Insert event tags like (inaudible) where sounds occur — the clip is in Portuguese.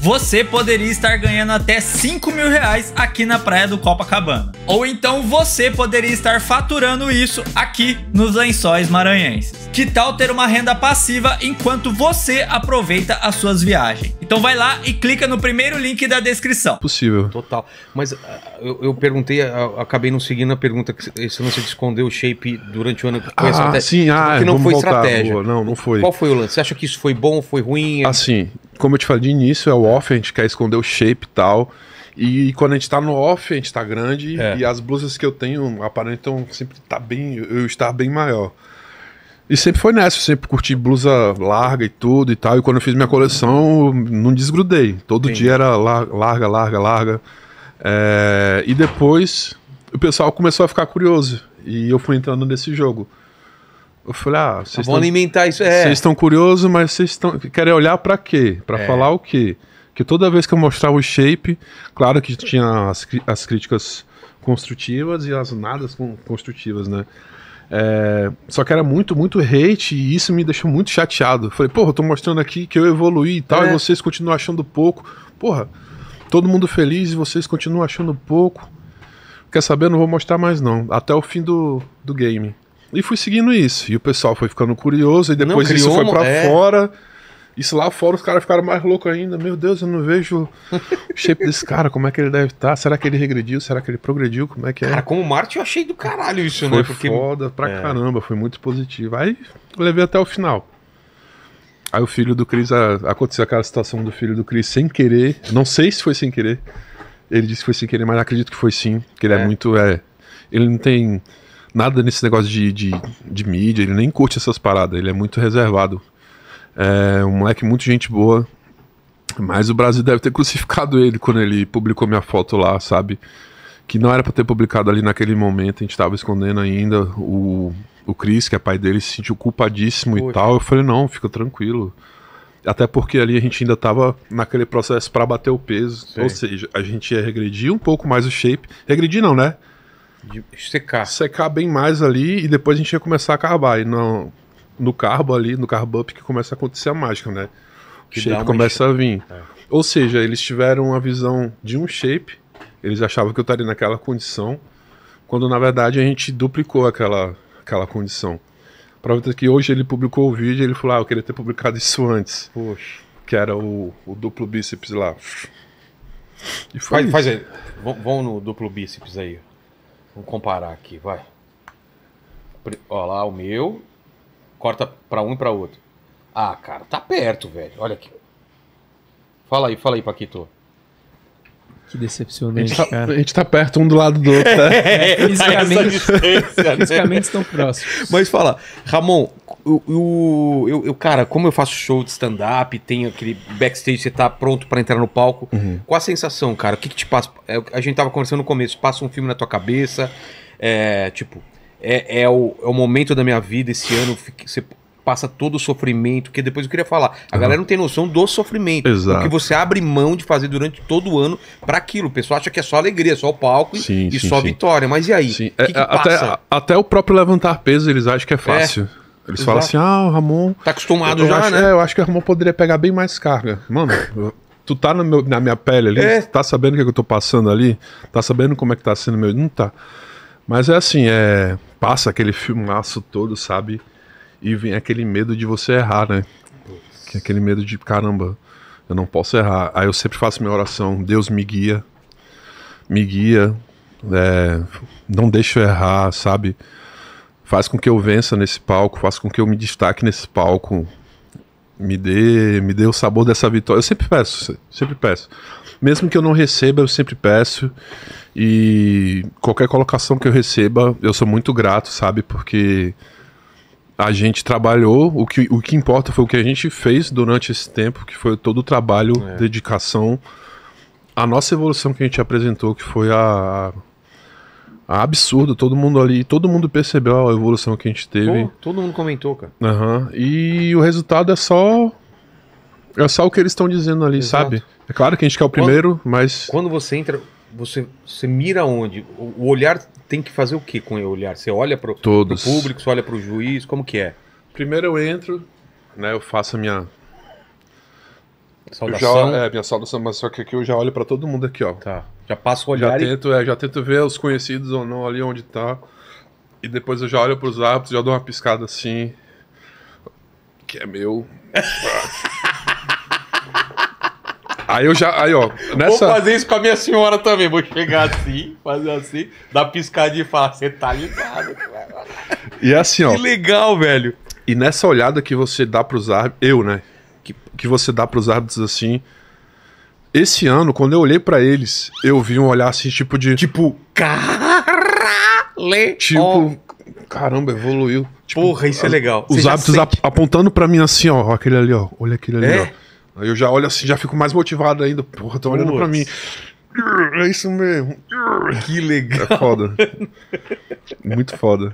você poderia estar ganhando até 5 mil reais aqui na praia do Copacabana. Ou então você poderia estar faturando isso aqui nos lençóis maranhenses. Que tal ter uma renda passiva enquanto você aproveita as suas viagens? Então vai lá e clica no primeiro link da descrição. Possível. Total. Mas ah, eu, eu perguntei, ah, eu acabei não seguindo a pergunta que você não se escondeu o shape durante o ano. Que ah, sim, tipo, ah, que não foi voltar, estratégia. Boa. Não, não foi. Qual foi o lance? Você acha que isso foi bom, foi ruim? Assim, como eu te falei de início, é o off, a gente quer esconder o shape e tal. E quando a gente tá no off, a gente tá grande. É. E as blusas que eu tenho aparentam sempre tá bem. Eu estar bem maior. E sempre foi nessa, eu sempre curti blusa larga e tudo e tal. E quando eu fiz minha coleção, não desgrudei. Todo Sim. dia era larga, larga, larga. É... E depois o pessoal começou a ficar curioso. E eu fui entrando nesse jogo. Eu falei, ah, vocês vão tá alimentar isso. É. Vocês é. estão curiosos, mas vocês estão querem olhar para quê? Para é. falar o quê? Que toda vez que eu mostrava o shape, claro que tinha as, as críticas construtivas e as nadas construtivas, né? É, só que era muito, muito hate e isso me deixou muito chateado. Falei, porra, eu tô mostrando aqui que eu evoluí e tal, é. e vocês continuam achando pouco. Porra, todo mundo feliz e vocês continuam achando pouco. Quer saber? Eu não vou mostrar mais, não. Até o fim do, do game. E fui seguindo isso. E o pessoal foi ficando curioso, e depois não, isso foi para é. fora. Isso lá fora os caras ficaram mais loucos ainda. Meu Deus, eu não vejo o (laughs) shape desse cara. Como é que ele deve estar? Tá? Será que ele regrediu? Será que ele progrediu? Como é que é? Cara, como Marte eu achei do caralho isso, foi né? Foi Porque... foda pra é. caramba, foi muito positivo. Aí levei até o final. Aí o filho do Cris, aconteceu aquela situação do filho do Cris sem querer. Não sei se foi sem querer. Ele disse que foi sem querer, mas acredito que foi sim. Porque ele é, é muito. É, ele não tem nada nesse negócio de, de, de mídia, ele nem curte essas paradas, ele é muito reservado. É um moleque muito gente boa, mas o Brasil deve ter crucificado ele quando ele publicou minha foto lá, sabe? Que não era para ter publicado ali naquele momento, a gente tava escondendo ainda. O, o Chris, que é pai dele, se sentiu culpadíssimo Poxa. e tal. Eu falei, não, fica tranquilo. Até porque ali a gente ainda tava naquele processo para bater o peso. Sim. Ou seja, a gente ia regredir um pouco mais o shape. Regredir não, né? De secar. Secar bem mais ali e depois a gente ia começar a carbar. E no, no carbo ali, no up, que começa a acontecer a mágica, né? O que shape começa a vir. É. Ou seja, eles tiveram a visão de um shape, eles achavam que eu estaria naquela condição, quando na verdade a gente duplicou aquela, aquela condição. Aproveita que hoje ele publicou o vídeo ele falou: Ah, eu queria ter publicado isso antes. Poxa. Que era o, o duplo bíceps lá. E foi faz, isso. faz aí. Vamos no duplo bíceps aí. Vamos comparar aqui, vai. Olha lá o meu. Corta pra um e pra outro. Ah, cara, tá perto, velho. Olha aqui. Fala aí, fala aí, Paquito. Que decepcionante, a tá, cara. A gente tá perto um do lado do outro, né? (laughs) é, é tá fisicamente, né? fisicamente estão próximos. Mas fala, Ramon, o, o, eu, eu, cara, como eu faço show de stand-up, tem aquele backstage, você tá pronto para entrar no palco. Uhum. Qual a sensação, cara? O que, que te passa? É, a gente tava conversando no começo, passa um filme na tua cabeça, é, tipo, é, é, o, é o momento da minha vida esse ano. Você passa todo o sofrimento, que depois eu queria falar. A uhum. galera não tem noção do sofrimento. Exato. O que você abre mão de fazer durante todo o ano para aquilo. O pessoal acha que é só alegria, só o palco sim, e sim, só sim. vitória. Mas e aí? Que é, é, até, até, o próprio levantar peso eles acham que é, é fácil. É. Eles Exato. falam assim, ah, o Ramon... Tá acostumado eu, já, eu acho, né? É, eu acho que o Ramon poderia pegar bem mais carga. Mano, tu tá meu, na minha pele ali, é. tá sabendo o que, é que eu tô passando ali? Tá sabendo como é que tá sendo meu... Não tá. Mas é assim, é... Passa aquele filmaço todo, sabe? E vem aquele medo de você errar, né? Que é aquele medo de, caramba, eu não posso errar. Aí eu sempre faço minha oração, Deus me guia, me guia, é, não deixa eu errar, sabe? Faz com que eu vença nesse palco, faz com que eu me destaque nesse palco, me dê, me dê o sabor dessa vitória. Eu sempre peço, sempre peço. Mesmo que eu não receba, eu sempre peço. E qualquer colocação que eu receba, eu sou muito grato, sabe? Porque a gente trabalhou, o que, o que importa foi o que a gente fez durante esse tempo, que foi todo o trabalho, é. dedicação, a nossa evolução que a gente apresentou, que foi a, a absurdo, todo mundo ali, todo mundo percebeu a evolução que a gente teve. Pô, todo mundo comentou, cara. Uhum. E o resultado é só é só o que eles estão dizendo ali, Exato. sabe? É claro que a gente quer o primeiro, quando, mas quando você entra você, você mira onde? O olhar tem que fazer o que com o olhar? Você olha para o público, você olha para o juiz, como que é? Primeiro eu entro, né, eu faço a minha Saudação. Já, é, minha saudação, mas só que aqui eu já olho para todo mundo aqui, ó. Tá. Já passo o olhar. Já, e... tento, é, já tento ver os conhecidos ou não ali onde tá. E depois eu já olho para os árbitros, já dou uma piscada assim. Que é meu. (laughs) Aí eu já. Aí, ó. Nessa... Vou fazer isso com a minha senhora também. Vou chegar assim, fazer assim, dar piscadinha e falar: você tá ligado, cara. E é assim, ó. Que legal, velho. E nessa olhada que você dá pros árbitros. Eu, né? Que, que você dá pros árbitros assim. Esse ano, quando eu olhei para eles, eu vi um olhar assim, tipo de. Tipo. Caralho! Tipo. Caramba, evoluiu. Tipo, Porra, isso é legal. Os você hábitos ap apontando para mim assim, ó. Aquele ali, ó. Olha aquele ali, é? ó. Aí eu já olho assim, já fico mais motivado ainda. Porra, estão olhando pra mim. É isso mesmo. Que legal. É foda. Muito foda.